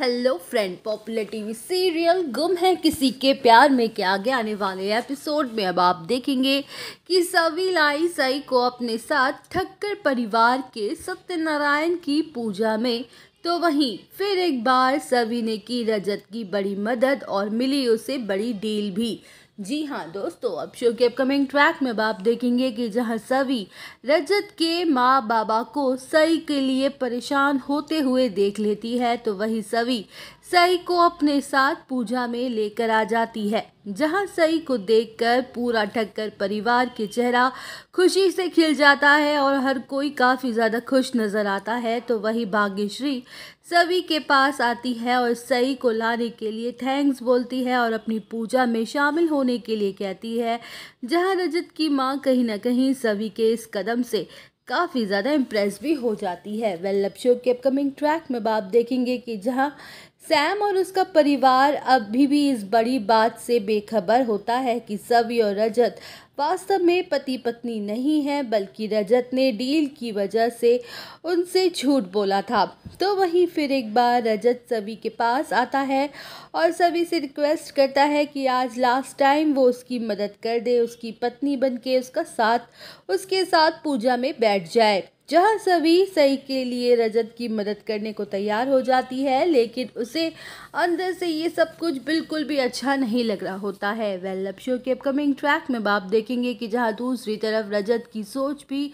hello friend popular TV serial गुम है किसी के प्यार में के आगे आने वाले एपिसोड में अब आप देखेंगे कि सवी लाई सई को अपने साथ ठक्कर परिवार के सत्यनारायण की पूजा में तो वहीं फिर एक बार सवी ने की रजत की बड़ी मदद और मिली उसे बड़ी डील भी जी हाँ दोस्तों अब शो के अपकमिंग ट्रैक में आप देखेंगे कि जहाँ सभी रजत के माँ बाबा को सई के लिए परेशान होते हुए देख लेती है तो वही सभी सई को अपने साथ पूजा में लेकर आ जाती है जहां सई को देखकर पूरा ठक्कर परिवार के चेहरा खुशी से खिल जाता है और हर कोई काफ़ी ज़्यादा खुश नज़र आता है तो वही भाग्यश्री सभी के पास आती है और सई को लाने के लिए थैंक्स बोलती है और अपनी पूजा में शामिल होने के लिए कहती है जहां रजत की मां कहीं ना कहीं सभी के इस कदम से काफ़ी ज़्यादा इम्प्रेस भी हो जाती है वेल शो के अपकमिंग ट्रैक में आप देखेंगे कि जहाँ सैम और उसका परिवार अभी भी इस बड़ी बात से बेखबर होता है कि सवि और रजत वास्तव में पति पत्नी नहीं है बल्कि रजत ने डील की वजह से उनसे झूठ बोला था तो वहीं फिर एक बार रजत सभी के पास आता है और सभी से रिक्वेस्ट करता है कि आज लास्ट टाइम वो उसकी मदद कर दे उसकी पत्नी बन के उसका साथ उसके साथ पूजा में बैठ जाए जहाँ सभी सही के लिए रजत की मदद करने को तैयार हो जाती है लेकिन उसे अंदर से ये सब कुछ बिल्कुल भी अच्छा नहीं लग रहा होता है वेल लव शो के अपकमिंग ट्रैक में आप देखेंगे कि जहाँ दूसरी तरफ रजत की सोच भी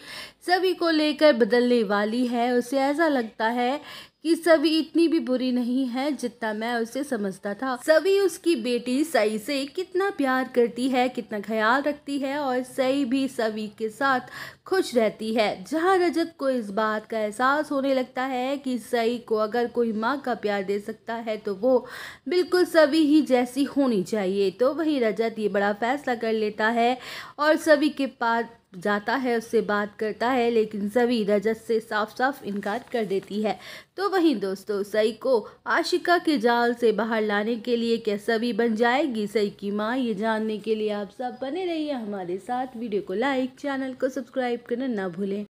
सभी को लेकर बदलने वाली है उसे ऐसा लगता है कि सभी इतनी भी बुरी नहीं है जितना मैं उसे समझता था सभी उसकी बेटी सई से कितना प्यार करती है कितना ख्याल रखती है और सई भी सभी के साथ खुश रहती है जहाँ रजत को इस बात का एहसास होने लगता है कि सई को अगर कोई माँ का प्यार दे सकता है तो वो बिल्कुल सभी ही जैसी होनी चाहिए तो वही रजत ये बड़ा फैसला कर लेता है और सभी के पास जाता है उससे बात करता है लेकिन सभी रजत से साफ साफ इनकार कर देती है तो वहीं दोस्तों सई को आशिका के जाल से बाहर लाने के लिए क्या सभी बन जाएगी सई की माँ ये जानने के लिए आप सब बने रहिए हमारे साथ वीडियो को लाइक चैनल को सब्सक्राइब करना ना भूलें